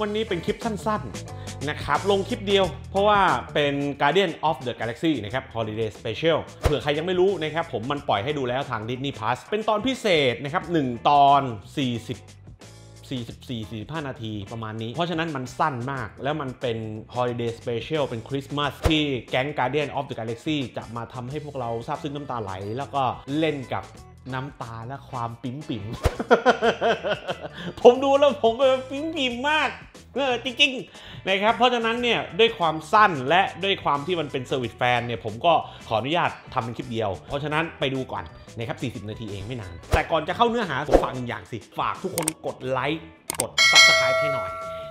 วันนี้เป็นคลิปสั้นๆ นะครับ ลงคลิปเดียว เพราะว่าเป็น Guardian of the Galaxy นะครับ Holiday Special เผื่อใครยังไม่รู้นะครับ ผมมันปล่อยให้ดูแล้วทาง Disney Plus เป็นตอนพิเศษนะครับ1ตอน 40 44 45นาทีประมาณนี้ เพราะฉะนั้นมันสั้นมากแล้วมันเป็น Holiday Special เป็นคริสต์มาสที่แก๊ง Guardian of the Galaxy จะมาทำให้พวกเราซาบซึ้งน้ำตาไหล แล้วก็เล่นกับน้ำตาและความปิ๊มปิ๊มผมดูแล้วผมก็ปิ๊มปิ๊มมาก เออจริงๆนะครับ เพราะฉะนั้นเนี่ยด้วยความสั้นและด้วยความที่มันเป็นเซอร์วิสแฟนเนี่ยผมก็ขออนุญาตทำเป็นคลิปเดียว เพราะฉะนั้นไปดูก่อนนะครับ 40 นาทีเองไม่นาน แต่ก่อนจะเข้าเนื้อหาผมฝากอย่างสิ ฝากทุกคนกดไลค์ กดซับสไคร b e ให้หน่อย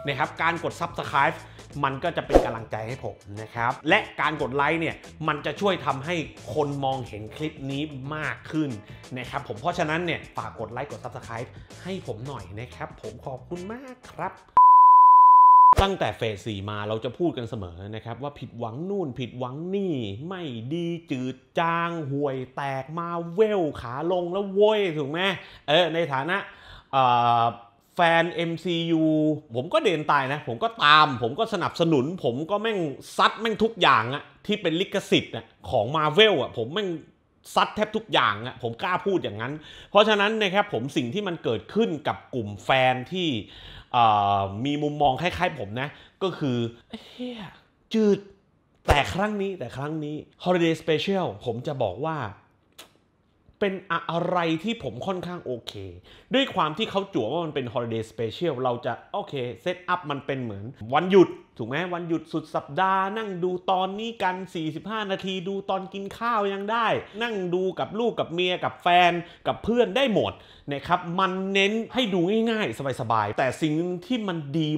นะครับการกด Subscribe มันก็จะเป็นกำลังใจให้ผมนะครับและการกดไลค์เนี่ยมันจะช่วยทำให้คนมองเห็นคลิปนี้มากขึ้นนะครับผมเพราะฉะนั้นเนี่ยฝากกดไลค์ กด Subscribe ให้ผมหน่อยนะครับ ผมขอบคุณมากครับ ตั้งแต่เฟสสี่มาเราจะพูดกันเสมอนะครับว่าผิดหวังนู่นผิดหวังนี่ ไม่ดีจืด จางห่วย แตกมาเวล ขาลงแล้วโว้ยถูกไหมเออในฐานะแฟน MCU ผมก็เดินตายนะ ผมก็ตาม ผมก็สนับสนุน ผมก็แม่งซัดแม่งทุกอย่างอะที่เป็นลิขสิทธิ์อะของมาเวลอะผมแม่งซัดแทบทุกอย่างอะผมกล้าพูดอย่างนั้น เพราะฉะนั้นนะครับผมสิ่งที่มันเกิดขึ้นกับกลุ่มแฟนที่มีมุมมองคล้ายๆ ผมนะก็คือเฮียจืดแต่ครั้งนี้แต่ครั้งนี้ Holiday Special ผมจะบอกว่าเป็นอะไรที่ผมค่อนข้างโอเค ด้วยความที่เขาจั่วว่ามันเป็นฮอลิเดย์สเปเชียลเราจะโอเคเซตอัพมันเป็นเหมือนวันหยุด ถูกไหมวันหยุดสุดสัปดาห์ นั่งดูตอนนี้กัน 45 นาทีดูตอนกินข้าวยังได้ นั่งดูกับลูกกับเมียกับแฟนกับเพื่อนได้หมดนะครับมันเน้นให้ดูง่ายๆ สบายๆ แต่สิ่งที่มันดี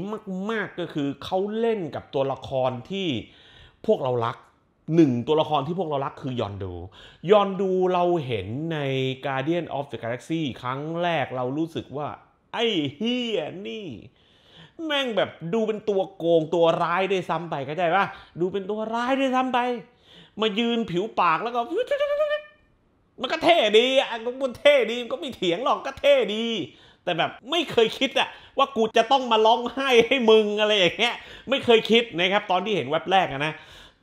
มากๆ ก็คือเขาเล่นกับตัวละครที่พวกเรารักหนึ่งตัวละครที่พวกเรารักคือยอนดู ยอนดูเราเห็นใน Guardian of the Galaxy ครั้งแรกเรารู้สึกว่า ไอ้เฮียนี่ แม่งแบบดูเป็นตัวโกงตัวร้ายได้ซ้ำไปก็ได้ปะดูเป็นตัวร้ายได้ซ้ำไป มายืนผิวปากแล้วก็มันก็เท่ดีอ่ะมันเท่ดีก็ไม่เถียงหรอกก็เท่ดี แต่แบบไม่เคยคิดอะว่ากูจะต้องมาร้องไห้ให้มึงอะไรอย่างเงี้ยไม่เคยคิดนะครับตอนที่เห็นเว็บแรกนะ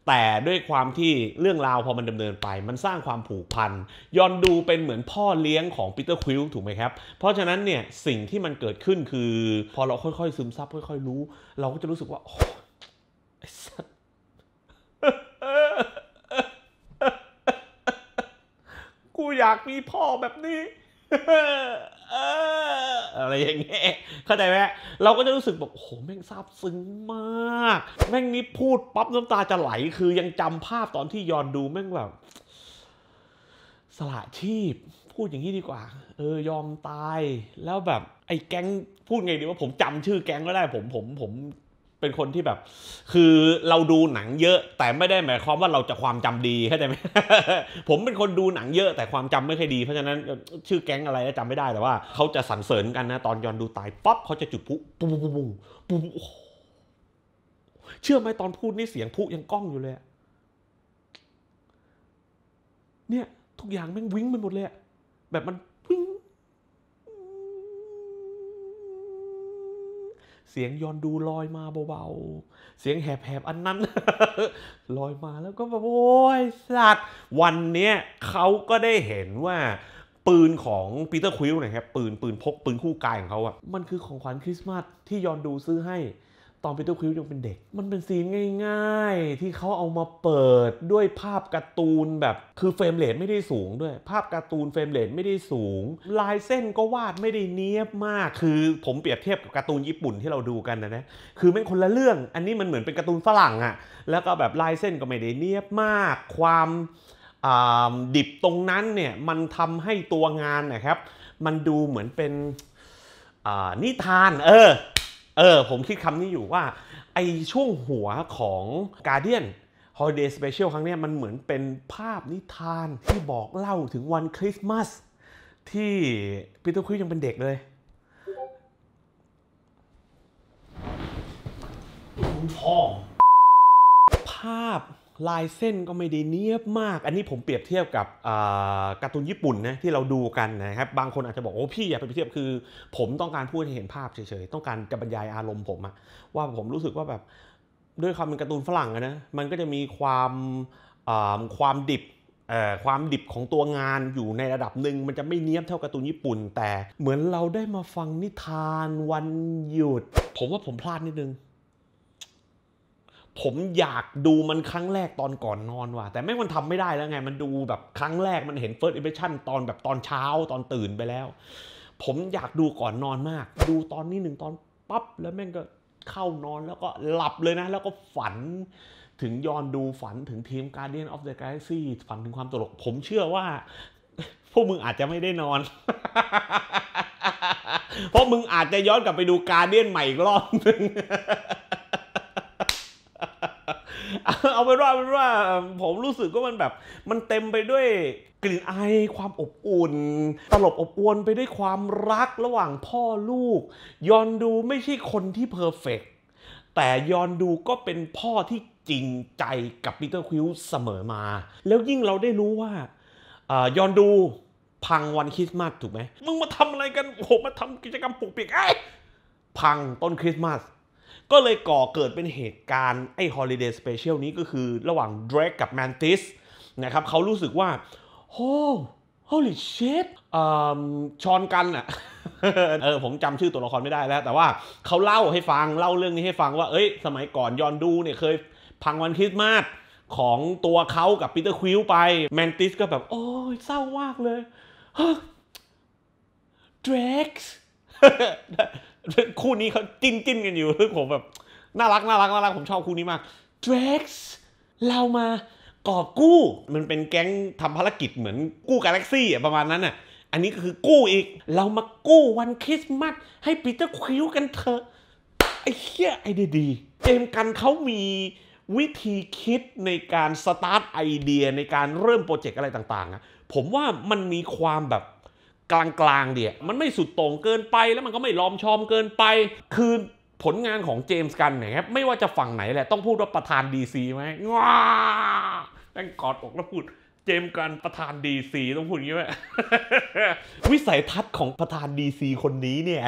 แต่ด้วยความที่เรื่องราวพอมันดำเนินไปมันสร้างความผูกพันยอนดูเป็นเหมือนพ่อเลี้ยงของปีเตอร์ควิลถูกไหมครับ เพราะฉะนั้นเนี่ย สิ่งที่มันเกิดขึ้นคือ พอเราค่อยๆซึมซับ ค่อยๆรู้ เราก็จะรู้สึกว่า โอ้ไอ้สัสกูอยากมีพ่อแบบนี้อะไรอย่างเงี้ยเข้าใจไหมเราก็จะรู้สึกแบบโอ้หแม่งซาบซึ้งมาก แม่งนี่พูดปั๊บน้ำตาจะไหล คือยังจำภาพตอนที่ยอนดู แม่งแบบ สละชีพพูดอย่างนี้ดีกว่า เออ ยอมตาย แล้วแบบ ไอ้แก๊งพูดไงดีว่าผมจำชื่อแก๊งก็ได้ผมผมผมเป็นคนที่แบบ คือเราดูหนังเยอะ แต่ไม่ได้หมายความว่าเราจะความจำดีเข้าใจไหมผมเป็นคนดูหนังเยอะ แต่ความจำไม่ค่อยดีเพราะฉะนั้น ชื่อแก๊งอะไรจำไม่ได้แต่ว่าเขาจะสรรเสริญกันนะตอนยอนดูตายปั๊บเขาจะจุดปุ๊ปุ๊ปุ๊ปุ๊ปุ๊เชื่อไหมตอนพูดนี่เสียงพุยังก้องอยู่เลยเนี่ย ทุกอย่างแม่งวิ่งไปหมดเลยแบบมันวิ่งเสียงยอนดูลอยมาเบาๆ เสียงแหบๆ อันนั้น ลอยมาแล้วก็แบบโอ้ยสัตว์วันเนี้ยเขาก็ได้เห็นว่าปืนของปีเตอร์ควิลนะครับปืนปืนพกปืนคู่กายของเขาอะมันคือของขวัญคริสต์มาสที่ยอนดูซื้อให้ตอนปีเตอร์คิวยังเป็นเด็ก มันเป็นซีนง่าย ๆ ที่เขาเอามาเปิดด้วยภาพการ์ตูนแบบคือเฟรมเรทไม่ได้สูงด้วย ภาพการ์ตูนเฟรมเรทไม่ได้สูง ลายเส้นก็วาดไม่ได้เนี้ยบมาก คือผมเปรียบเทียบกับการ์ตูนญี่ปุ่นที่เราดูกันนะนะคือไม่คนละเรื่อง อันนี้มันเหมือนเป็นการ์ตูนฝรั่งอะแล้วก็แบบลายเส้นก็ไม่ได้เนี้ยบมาก ความดิบตรงนั้นเนี่ยมันทำให้ตัวงานนะครับ มันดูเหมือนเป็นนิทาน เออเออผมคิดคำนี้อยู่ว่า ไอช่วงหัวของกาเดียนฮอลเดย์สเปเชียลครั้งนี้มันเหมือนเป็นภาพนิทานที่บอกเล่าถึงวันคริสต์มาสที่ปีเตอร์คุิยังเป็นเด็กเลยทอณภาพลายเส้นก็ไม่ได้เนียบมาก อันนี้ผมเปรียบเทียบกับการ์ตูนญี่ปุ่นนะที่เราดูกันนะครับบางคนอาจจะบอกโอ้พี่อย่าไปเทียบคือ ผมต้องการพูดให้เห็นภาพเฉยๆต้องการจะบรรยายอารมณ์ผมอะว่าผมรู้สึกว่าแบบ ด้วยความเป็นการ์ตูนฝรั่งนะมันก็จะมีความความดิบความดิบของตัวงานอยู่ในระดับหนึ่งมันจะไม่เนี้ยบเท่าการ์ตูนญี่ปุ่นแต่เหมือนเราได้มาฟังนิทานวันหยุด ผมว่าผมพลาดนิดนึงผมอยากดูมันครั้งแรกตอนก่อนนอนว่ะ แต่แม่งมันทำไม่ได้แล้วไง มันดูแบบครั้งแรก มันเห็น first impression ตอนแบบตอนเช้าตอนตื่นไปแล้ว ผมอยากดูก่อนนอนมาก ดูตอนนี้หนึ่งตอนปั๊บแล้วแม่งก็เข้านอนแล้วก็หลับเลยนะ แล้วก็ฝันถึงยอนดูฝันถึงทีม Guardian of the Galaxy ฝันถึงความตลก ผมเชื่อว่าพวกมึงอาจจะไม่ได้นอนเพราะมึงอาจจะย้อนกลับไปดูการเดียนใหม่อีกรอบนึงเอาเป็นว่าเป็นว่าผมรู้สึกว่ามันแบบ มันเต็มไปด้วยกลิ่นอายความอบอุ่น ตลบอบอวนไปด้วยความรักระหว่างพ่อลูก ยอนดูไม่ใช่คนที่เพอร์เฟกแต่ยอนดูก็เป็นพ่อที่จริงใจกับปีเตอร์คิวเสมอมา แล้วยิ่งเราได้รู้ว่า ยอนดูพังวันคริสต์มาสถูกไหมมึงมาทำอะไรกันโอ้มาทำกิจกรรมปลุกเปียกไอ้พังต้นคริสต์มาสก็เลยก่อเกิดเป็นเหตุการณ์ ไอ้ลิเดย์สเปเชียลนี้ก็คือระหว่างดร a กกับแมนติสนะครับเขารู้สึกว่าโอ้ฮอลิเ h i t ชอนกันอะเออผมจำชื่อตัวละครไม่ได้แล้ว แต่ว่าเขาเล่าให้ฟังเล่าเรื่องนี้ให้ฟังว่าเอ้ยสมัยก่อนยอนดูเนี่ยเคยพังวันคริสต์มาสของตัวเขากับปีเตอร์ควิลไปแมนติสก็แบบ โอ้ยเศร้ามากเลยเดรกคู่นี้เขาจิ้นจิ้นกันอยู่ผมแบบ น่ารักน่ารักน่ารัก ผมชอบคู่นี้มาก Drex เรามากอบกู้ มันเป็นแก๊งทำภารกิจเหมือนกู้กาแล็กซี่ประมาณนั้นน่ะ อันนี้ก็คือกู้อีก เรามากู้วันคริสต์มาสให้ปีเตอร์ควิวกันเถอะไอ้เหี้ยไอเดียดีเจมกันเขามีวิธีคิดในการสตาร์ทไอเดียในการเริ่มโปรเจกต์อะไรต่างๆอะผมว่ามันมีความแบบกลางๆเดียมันไม่สุดโต่งเกินไปแล้วมันก็ไม่ล้อมชอมเกินไป คือผลงานของเจมส์กันเนี่ยครับไม่ว่าจะฝั่งไหนแหละต้องพูดว่าประธานดีซีไหมว้าแม่งกอดอกแล้วพูดเจมส์กันประธานดีซีต้องพูดอย่างนี้ไหมวิสัยทัศน์ของประธานดีซีคนนี้เนี่ย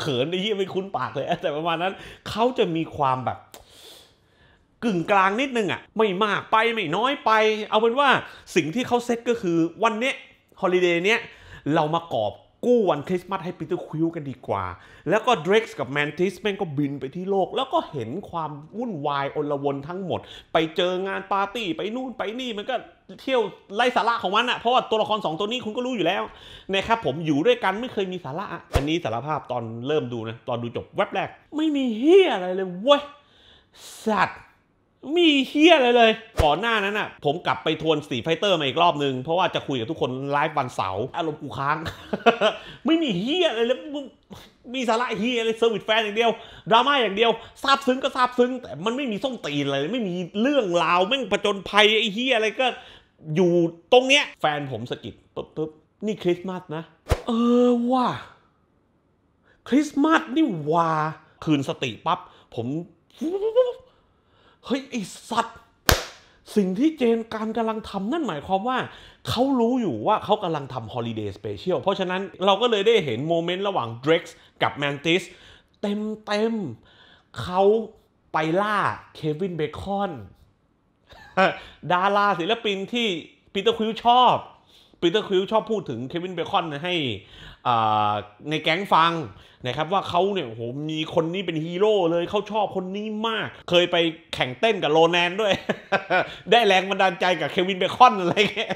เขินไอ้ยี่ไม่คุ้นปากเลยแต่ประมาณนั้นเขาจะมีความแบบ กึ่งกลางนิดนึงอ่ะไม่มากไปไม่น้อยไป เอาเป็นว่าสิ่งที่เขาเซ็ตก็คือวันเนี้ยฮอลิเดย์เนี้ยเรามากอบกู้วันคริสต์มาสให้ปีเตอร์ควิลกันดีกว่า แล้วก็เดร็กส์กับแมนทิสแม่งก็บินไปที่โลก แล้วก็เห็นความวุ่นวายอลวนทั้งหมด ไปเจองานปาร์ตี้ไปนู่นไปนี่ มันก็เที่ยวไล่สาระของมันอะเพราะว่าตัวละคร 2 ตัวนี้คุณก็รู้อยู่แล้วนะครับผมอยู่ด้วยกันไม่เคยมีสาระ อันนี้สารภาพตอนเริ่มดูนะตอนดูจบแว็บแรก ไม่มีเฮียอะไรเลยเว้ยสัตว์มีเฮี้ยอะไรเลย ก่อนหน้านั้นอ่ะผมกลับไปทวนสีไฟเตอร์มาอีกรอบนึงเพราะว่าจะคุยกับทุกคนไลฟ์วันเสาร์อารมณ์กูค้าง ไม่มีเฮี้ยอะไรเลย มีสาระเฮียอะไรเซอร์วิสแฟนอย่างเดียว ดราม่าอย่างเดียว ซาบซึ้งก็ซาบซึ้ง แต่มันไม่มีส้มตีนอะไรไม่มีเรื่องราวแม่งประจนภัยไอ้เฮียอะไรก็ อยู่ตรงเนี้ยแฟนผมสะกิดปุ๊บปุ๊บนี่คริสต์มาสนะเออว่าคริสต์มาสนี่ว่าคืนสติปับ๊บผมเฮ้ย ไอสัตว์ สิ่งที่เจนการกำลังทำนั่นหมายความว่า เขารู้อยู่ว่าเขากำลังทำฮอลิเดย์สเปเชียลเพราะฉะนั้นเราก็เลยได้เห็นโมเมนต์ ระหว่างเดร็กซ์กับแมนติสเต็มเต็มเขาไปล่าเควินเบคอนดาราศิลปินที่ปีเตอร์คิวชอบปีเตอร์คิวชอบพูดถึงเควินเบคอนให้ในแก๊งฟังนะครับว่าเขาเนี่ยโหมีคนนี้เป็นฮีโร่เลยเขาชอบคนนี้มาก เคยไปแข่งเต้นกับโรแนนด้วย ได้แรงบันดาลใจกับเควินเบคอนอะไรเงี้ย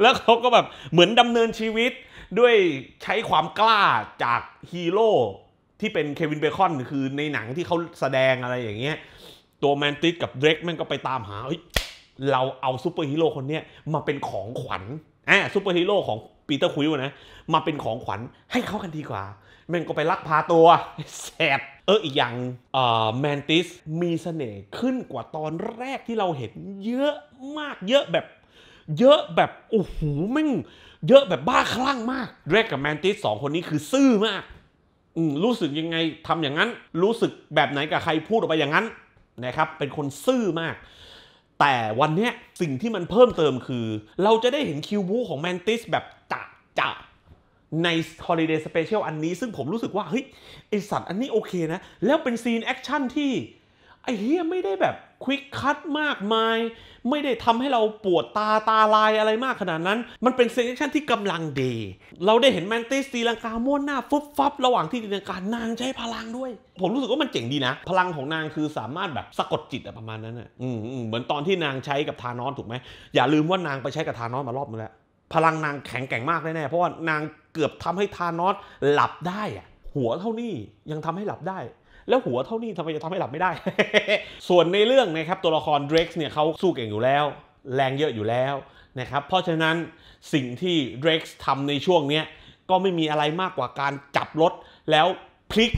แล้วเขาก็แบบเหมือนดำเนินชีวิตด้วยใช้ความกล้าจากฮีโร่ที่เป็นเควินเบคอนคือในหนังที่เขาแสดงอะไรอย่างเงี้ยตัวแมนติสกับเดรกแม่งก็ไปตามหาเฮ้ยเราเอาซูเปอร์ฮีโร่คนนี้มาเป็นของขวัญอ่าซูเปอร์ฮีโร่ของปีเตอร์คุยนะมาเป็นของขวัญให้เขากันดีกว่าแม่งก็ไปลักพาตัวแสบเอออีกอย่างเอ่อแมนติสมีเสน่ห์ขึ้นกว่าตอนแรกที่เราเห็นเยอะมาก เยอะแบบ เยอะแบบโอ้โหแม่ง เยอะแบบบ้าคลั่งมากเรกกับแมนติสสองคนนี้คือซื่อมากอืมรู้สึกยังไงทำอย่างนั้นรู้สึกแบบไหนกับใครพูดออกไปอย่างนั้นนะครับ เป็นคนซื่อมากแต่วันนี้สิ่งที่มันเพิ่มเติมคือ เราจะได้เห็นคิวบูของแมนติสแบบจะจะใน Holiday Special อันนี้ ซึ่งผมรู้สึกว่าเฮ้ยไอสัตว์อันนี้โอเคนะ แล้วเป็นซีนแอคชั่นที่ไอ้เฮียไม่ได้แบบควิกคัตมากมาย ไม่ได้ทำให้เราปวดตาตาลายอะไรมากขนาดนั้น มันเป็นเซนชั่นที่กำลังดีเราได้เห็นแมนติสตีลังกาม้วนหน้าฟุบฟับระหว่างที่ตีลังกานางใช้พลังด้วย ผมรู้สึกว่ามันเจ๋งดีนะ พลังของนางคือสามารถแบบสะกดจิตอะประมาณนั้นอ่ะอืมเหมือนตอนที่นางใช้กับทานอสถูกไหมอย่าลืมว่านางไปใช้กับทานอสมารอบนึงแล้วพลังนางแข็งแกร่งมากแน่ๆเพราะว่านางเกือบทำให้ทานอสหลับได้อะหัวเท่านี้ยังทำให้หลับได้แล้วหัวเท่านี้ทำไมจะทำให้หลับไม่ได้ ส่วนในเรื่องนะครับ ตัวละครเดรก์เนี่ยเขาสู้เก่งอยู่แล้ว แรงเยอะอยู่แล้วนะครับเพราะฉะนั้นสิ่งที่เดรก์ทำในช่วงนี้ก็ไม่มีอะไรมากกว่าการจับรถแล้วพลิก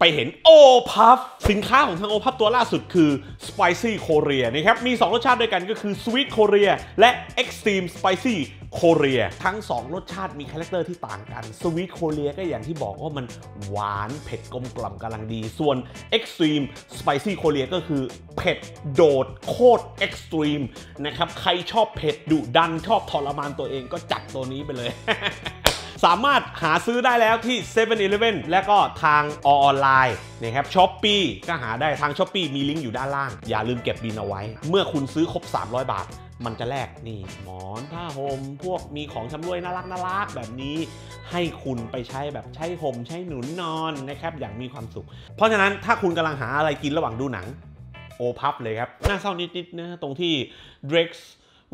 ไปเห็นโอพัฟสินค้าของทางโอพัฟตัวล่าสุดคือ Spicy คเรียนะครับ มี 2 รสชาติด้วยกันก็คือ Sweet คเรียและ Extreme Spicy คเรียทั้ง 2 รสชาติมีคาแรคเตอร์ที่ต่างกันสวีทโคเรียก็อย่างที่บอกว่ามันหวานเผ็ดกลมกล่อมกำลังดี ส่วน Extreme Spicy คเรียก็คือ เผ็ดโดดโคตร Extreme นะครับใครชอบเผ็ดดุดันชอบทรมานตัวเองก็จัดตัวนี้ไปเลยสามารถหาซื้อได้แล้วที่7 e เ e ่ e อและก็ทางออนไลน์นะครับช้อปปีก็หาได้ทางช้อปปีมีลิงก์อยู่ด้านล่าง อย่าลืมเก็บบินเอาไว้ เมื่อคุณซื้อครบ 300 บาท มันจะแลกนี่หมอนผ้าห่มพวกมีของชำร่วยน่ารักน่ารักแบบนี้ให้คุณไปใช้แบบใช้ห่มใช้หนุนนอนนะครับอย่างมีความสุข เพราะฉะนั้นถ้าคุณกำลังหาอะไรกินระหว่างดูหนังโอพับเลยครับน่าเศร้านิดๆนะตรงที่ Drake's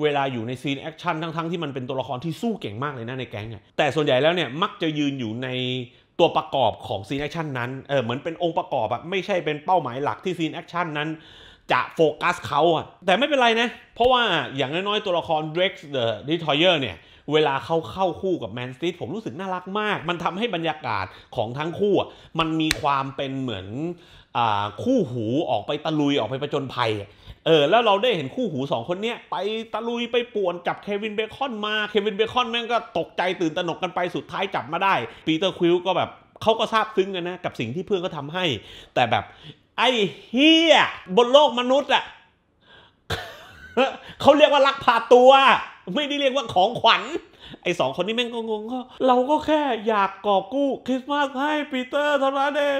เวลาอยู่ในซีนแอคชั่นทั้งๆ ที่มันเป็นตัวละครที่สู้เก่งมากเลยนะในแก๊งแต่ส่วนใหญ่แล้วเนี่ยมักจะยืนอยู่ในตัวประกอบของซีนแอคชั่นนั้น เออเหมือนเป็นองค์ประกอบอะไม่ใช่เป็นเป้าหมายหลักที่ซีนแอคชั่นนั้นจะโฟกัสเขาอะแต่ไม่เป็นไรนะ เพราะว่าอย่างน้อยๆ ตัวละคร Drex the Destroyer เนี่ยเวลาเขาเข้าคู่กับแมนสตีทผมรู้สึกน่ารักมาก มันทำให้บรรยากาศของทั้งคู่มันมีความเป็นเหมือนคู่หูออกไปตะลุยออกไปประจนภัยเออ แล้วเราได้เห็นคู่หูสองคนเนี้ยไปตะลุยไปป่วนจับเควินเบคอนมา เควินเบคอนแม่งก็ตกใจตื่นตระหนกกันไปสุดท้ายจับมาได้ปีเตอร์ควิลก็แบบเขาก็ซาบซึ้งกันนะ กับสิ่งที่เพื่อนก็ทำให้ แต่แบบ ไอ้เฮียบนโลกมนุษย์อะเขาเรียกว่าลักพาตัว ไม่ได้เรียกว่าของขวัญไอสองคนนี้แม่งก็งงก็เราก็แค่อยากกอบกู้คริสต์มาสให้ปีเตอร์เท่านั้นเอง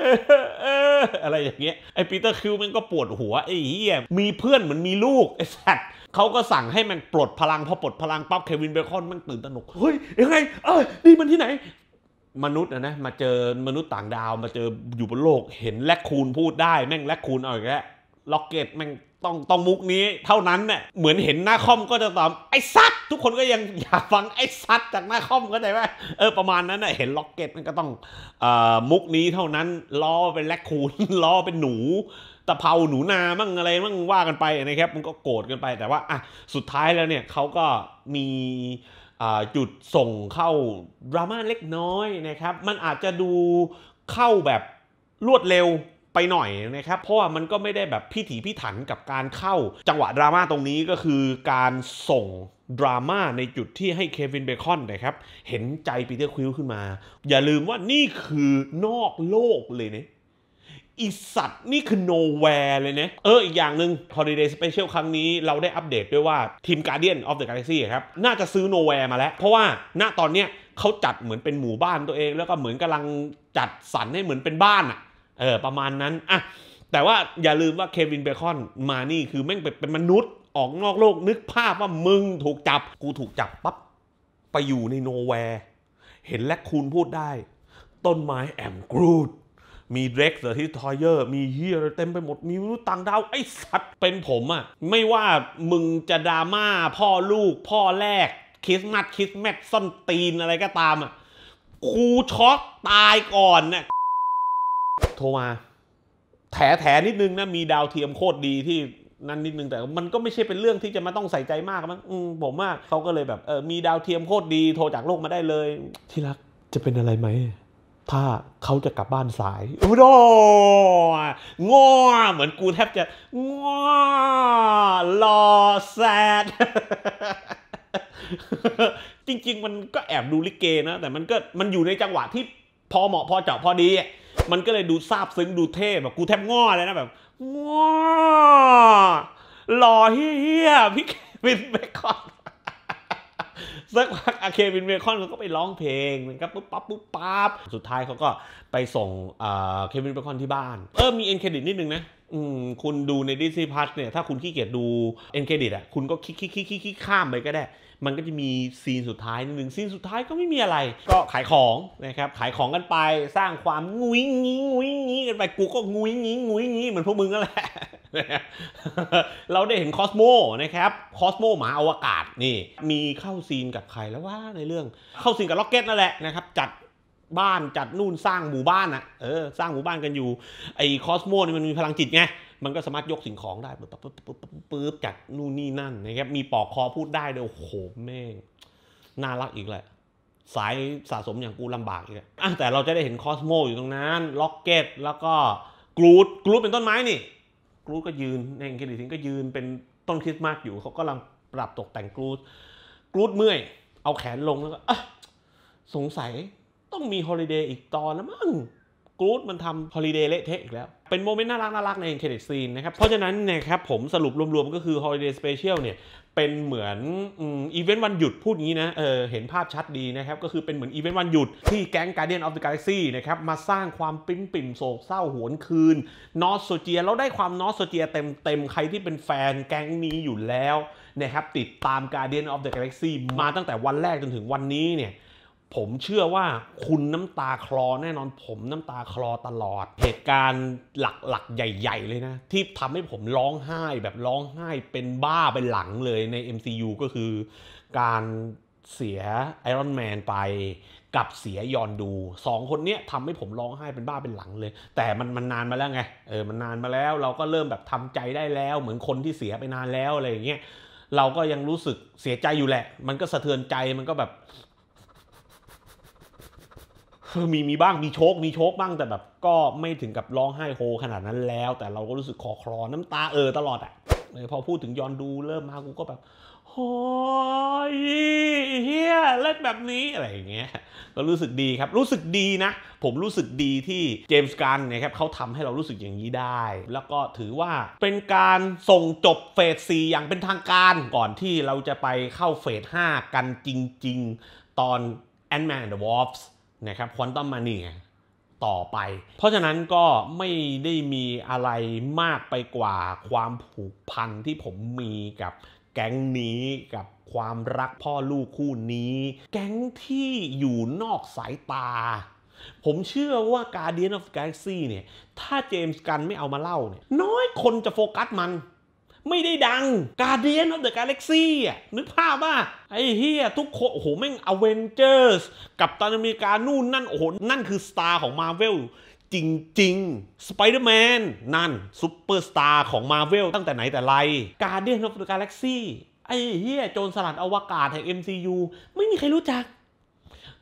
อะไรอย่างเงี้ยไอปีเตอร์คิวแม่งก็ปวดหัวไอ้เฮี้ยมีเพื่อนเหมือนมีลูก ไอสัตว์เขาก็สั่งให้มันปลดพลัง พอปลดพลังปั๊บเควินเบคอนมันตื่นตระหนกเฮ้ยยังไง เออนี่มันที่ไหน มนุษย์นะนะมาเจอ มนุษย์ต่างดาวมาเจออยู่บนโลกเห็นแลกคูนพูดได้แม่งแลกคูนเอาอีกแล้วล็อกเก็ตมันต้องต้องมุกนี้เท่านั้นเนี่ยเหมือนเห็นหน้าคอมก็จะตอบไอ้ซัดทุกคนก็ยังอยากฟังไอ้ซัดจากหน้าคอมก็ได้ไหมเออประมาณนั้นน่ยเห็นล็อกเก็ตมันก็ต้องอมุกนี้เท่านั้นล้อเป็นแลกคูนล้อเป็นหนูตะเภาหนูนามั่งอะไรมั่งว่ากันไปนะครับมันก็โกรธกันไปแต่ว่าอ่ะสุดท้ายแล้วเนี่ยเขาก็มีจุดส่งเข้าดราม่าเล็กน้อยนะครับ มันอาจจะดูเข้าแบบรวดเร็วไปหน่อยนะครับ เพราะว่ามันก็ไม่ได้แบบพิถีพิถันกับการเข้าจังหวะดราม่าตรงนี้ก็คือการส่งดราม่าในจุดที่ให้เควินเบคอนนะครับ เห็นใจปีเตอร์ควิลขึ้นมา อย่าลืมว่านี่คือนอกโลกเลยเนะอีสัตว์นี่คือโนแวร์เลยนะเอออีกอย่างหนึ่ง h o เดย์สเปเชียลครั้งนี้เราได้อัปเดตด้วยว่าทีมกา g u a อ d i a n of อ h e ล a l ซี่ครับ น่าจะซื้อโนแวร์มาแล้ว เพราะว่าณตอนเนี้ยเขาจัดเหมือนเป็นหมู่บ้านตัวเอง แล้วก็เหมือนกำลังจัดสรรให้เหมือนเป็นบ้านอะเออประมาณนั้นอ่ะแต่ว่าอย่าลืมว่าเควินเบคอนมานี่คือแม่งเป็นมนุษย์ออกนอกโลกนึกภาพว่ามึงถูกจับ กูถูกจับ ปั๊บ ไปอยู่ในโนแวร์เห็นแลกคูณพูดได้ ต้นไม้แอมกรูด มีเร็กเซอร์ที่ทอยเยอร์ มีเฮียเต็มไปหมด มีมนุษย์ต่างดาว ไอ้สัตว์ เป็นผมอะไม่ว่ามึงจะดราม่าพ่อลูกพ่อแรกคริสต์มาสคริสต์มสซ่อนตีนอะไรก็ตามอะกูช็อกตายก่อนเนี่ยโทรมาแถแถนิดนึงนะมีดาวเทียมโคตรดีที่นั่นนิดนึงแต่มันก็ไม่ใช่เป็นเรื่องที่จะมาต้องใส่ใจมากมั้งผมว่าเขาก็เลยแบบเออมีดาวเทียมโคตรดีโทรจากโลกมาได้เลย ที่รักจะเป็นอะไรไหมถ้าเขาจะกลับบ้านสายโอ้โหงอเหมือนกูแทบจะงอรอแซดจริง ๆ มันก็แอบดูลิเกนะแต่มันก็มันอยู่ในจังหวะที่พอเหมาะพอเจาะ พอดีมันก็เลยดูซาบซึ้งดูเท่ แบบกูแทบง้อเลยนะ แบบง้อหล่อเฮียพี่เควินเบคอนสักพักอาเควินเบคอนเขาก็ไปร้องเพลงนะครับปุ๊บปั๊บปุ๊บปั๊บสุดท้ายเขาก็ไปส่งเควินเบคอนที่บ้าน เออ มีเอ็นเครดิตนิดนึงนะคุณดูในดิสซี่พัทเนี่ย ถ้าคุณขี้เกียจดูเอ็นเครดิตอ่ะคุณก็คลิกคลิกคลิกคลิกข้ามไปก็ได้มันก็จะมีซีนสุดท้ายหนึ่งซีนสุดท้ายก็ไม่มีอะไร ก็ขายของนะครับขายของกันไปสร้างความงุ้ยงี้งุ้ยงี้กันไปกูก็งุ้ยงี้งุ้ยงี้เหมือนพวกมึงนั่นแหละเราได้เห็นคอสโมนะครับคอสโมหมาอวกาศนี่มีเข้าซีนกับใครแล้วว่าในเรื่องเข้าซีนกับล็อกเก็ตนั่นแหละนะครับจัดบ้านจัดนู่นสร้างหมู่บ้านอะเออสร้างหมู่บ้านกันอยู่ไอ้คอสโมนี่มันมีพลังจิตไงมันก็สามารถยกสิ่งของได้ปึ๊บปุ๊บปุ๊บ จากนู่นนี่นั่นนะครับมีปอกคอพูดได้ด้วยโอ้โหแม่ง น่ารักอีกแหละสายสะสมอย่างกูลำบากอีกอละแต่เราจะได้เห็นคอสโมอยู่ตรงนั้นล็อกเก็ตแล้วก็กรูดกรูดเป็นต้นไม้นี่กรูดก็ยืนแองงกลิถึงก็ยืนเป็นต้นคริสต์มาสอยู่เขากำลังปรับตกแต่งกรูดกรูดเมื่อย เอาแขนลงแล้วก็สงสัยต้องมีฮอลิเดย์อีกตอนแล้วมั้งกรูดมันทำฮอลิเดย์เละเทะอีกแล้วเป็นโมเมนต์น่ารักน่ารักในเครดิตซีนนะครับ เพราะฉะนั้นนะครับผมสรุปรวมๆ ก็คือ Holiday Special เนี่ยเป็นเหมือนอีเวนต์วันหยุดพูดงี้นะเออเห็นภาพชัดดีนะครับ ก็คือเป็นเหมือนอีเวนต์วันหยุด ที่แก๊ง Guardian of the Galaxy นะครับ มาสร้างความปิ้มปิ่มโศกเศร้าหวนคืนนอสโซเจียแล้วได้ความนอสโซเจียเต็มเต็มใครที่เป็นแฟนแก๊งนี้อยู่แล้วนะครับติดตาม Guardian of the Galaxy มาตั้งแต่วันแรกจนถึงวันนี้เนี่ยผมเชื่อว่าคุณน้ำตาคลอแน่นอนผมน้ำตาคลอตลอด เหตุการณ์หลักๆ ใหญ่ ๆ เลยนะที่ทำให้ผมร้องไห้แบบร้องไห้เป็นบ้าเป็นหลังเลยใน MCU ก็คือการเสียไอรอนแมนไปกับเสียยอนดูสองคนเนี้ยทำให้ผมร้องไห้เป็นบ้าเป็นหลังเลย แต่มันมันนานมาแล้วไงเออมันนานมาแล้ว เราก็เริ่มแบบทำใจได้แล้ว เหมือนคนที่เสียไปนานแล้วอะไรอย่างเงี้ยเราก็ยังรู้สึกเสียใจอยู่แหละ มันก็สะเทือนใจมันก็แบบคือมี มีบ้างมีโชคมีโชคบ้างแต่แบบก็ไม่ถึงกับร้องไห้โฮขนาดนั้นแล้วแต่เราก็รู้สึกคอคลอน้ำตาเออตลอดอ่ะพอพูดถึงยอนดูเริ่มมากูก็แบบโอ้ยเฮียเล่นแบบนี้อะไรอย่างเงี้ยก็รู้สึกดีครับรู้สึกดีนะ ผมรู้สึกดีที่เจมส์กันนะครับเขาทำให้เรารู้สึกอย่างนี้ได้ แล้วก็ถือว่าเป็นการส่งจบเฟสสี่อย่างเป็นทางการก่อนที่เราจะไปเข้าเฟสห้ากันจริงๆตอน Ant-Man and the Wasp นะครับควอนตัมมาเนียต่อไป เพราะฉะนั้นก็ไม่ได้มีอะไรมากไปกว่าความผูกพันที่ผมมีกับแก๊งนี้กับความรักพ่อลูกคู่นี้ แก๊งที่อยู่นอกสายตา ผมเชื่อว่า Guardian of Galaxy เนี่ย ถ้าเจมส์กันไม่เอามาเล่าเนี่ย น้อยคนจะโฟกัสมันไม่ได้ดังการเดียนของเดอะกาแล็กซี่อ่ะนึกภาพว่าไอ้เฮียทุกคนโอ้โห แม่งอเวนเจอร์สกับตันอเมริกานู่นนั่นโอ้โหนั่นคือสตาร์ของมาเวลจริงๆสไปเดอร์แมนนั่นซูเปอร์สตาร์ของมาเวลตั้งแต่ไหนแต่ไรการเดียนของเดอะกาแล็กซี่ไอ้เฮียโจรสลัดอวกาศแห่ง MCU ไม่มีใครรู้จัก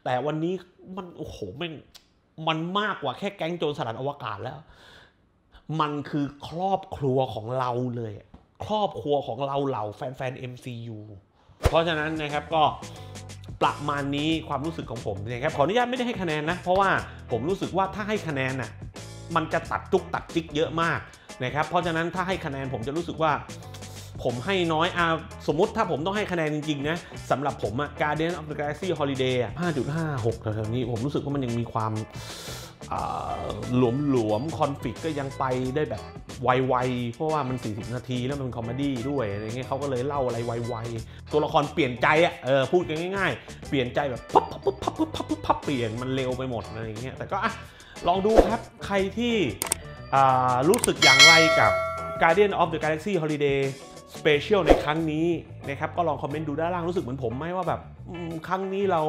แต่วันนี้มันโอ้โห แม่ง มันมากกว่าแค่แก๊งโจรสลัดอวกาศแล้ว มันคือครอบครัวของเราเลยครอบครัวของเราเหล่าแฟนๆ MCU เพราะฉะนั้นนะครับก็ประมาณนี้ความรู้สึกของผมนะครับขออนุญาตไม่ได้ให้คะแนนนะ เพราะว่าผมรู้สึกว่าถ้าให้คะแนนน่ะมันจะตัดจุกตัดจิกเยอะมากนะครับเพราะฉะนั้นถ้าให้คะแนนผมจะรู้สึกว่าผมให้น้อยอ่าสมมติถ้าผมต้องให้คะแนนจริงๆนะสำหรับผมอะ Guardian of the Galaxy Holiday 5.56แถวๆนี้ผมรู้สึกว่ามันยังมีความหลวมๆคอนฟ lict ก็ยังไปได้แบบไวๆ เพราะว่ามัน40นาทีแล้วมันคอมเมดี้ด้วยอะไรเงี้ยเขาก็เลยเล่าอะไรไวๆ ตัวละครเปลี่ยนใจอ่ะเออพูดกันง่ายๆ เปลี่ยนใจแบบปั๊บปั๊บปั๊บปั๊บปั๊บปั๊บปั๊บเปลี่ยนมันเร็วไปหมดอะไรเงี้ยแต่ก็อ่ะลองดูครับใครที่รู้สึกอย่างไรกับ Guardian of the Galaxy Holiday สเปเชียลในครั้งนี้นะครับก็ลองคอมเมนต์ดูด้านล่างรู้สึกเหมือนผมไหมว่าแบบครั้งนี้เรา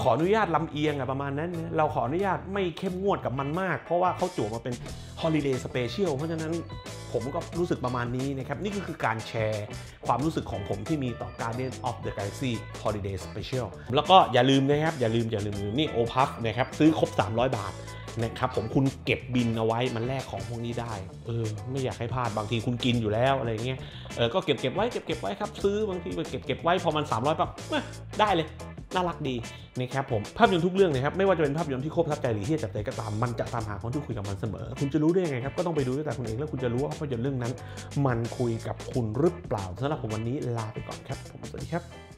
ขออนุญาตลำเอียงอะประมาณนั้น เราขออนุญาตไม่เข้มงวดกับมันมาก เพราะว่าเขาจั่วมาเป็น Holiday Special เพราะฉะนั้นผมก็รู้สึกประมาณนี้นะครับ นี่ก็คือการแชร์ความรู้สึกของผมที่มีต่อกานออฟเดอะ of the กซี่ฮอลิเดย์สเปเชียลแล้วก็อย่าลืมนะครับ อย่าลืม อย่าลืม นี่โอพัฟนะครับ ซื้อครบ 300 บาทนะครับผมคุณเก็บบินเอาไว้ มันแลกของพวกนี้ได้ เออไม่อยากให้พลาด บางทีคุณกินอยู่แล้วอะไรเงี้ย เออก็เก็บเก็บไว้เก็บเก็บไว้ครับ ซื้อบางทีเก็บเก็บไว้พอมัน 300ปั๊บได้เลยน่ารักดีนะครับผมภาพยนตร์ทุกเรื่องนะครับไม่ว่าจะเป็นภาพยนตร์ที่โคตรประทับใจหรือที่จับใจก็ตามมันจะตามหาคนที่คุยกับมันเสมอ คุณจะรู้ได้ยังไงครับก็ต้องไปดูด้วยตาคุณเองแล้วคุณจะรู้ว่าภาพยนตร์เรื่องนั้นมันคุยกับคุณหรือเปล่าสำหรับผมวันนี้ลาไปก่อนครับผมสวัสดีครับ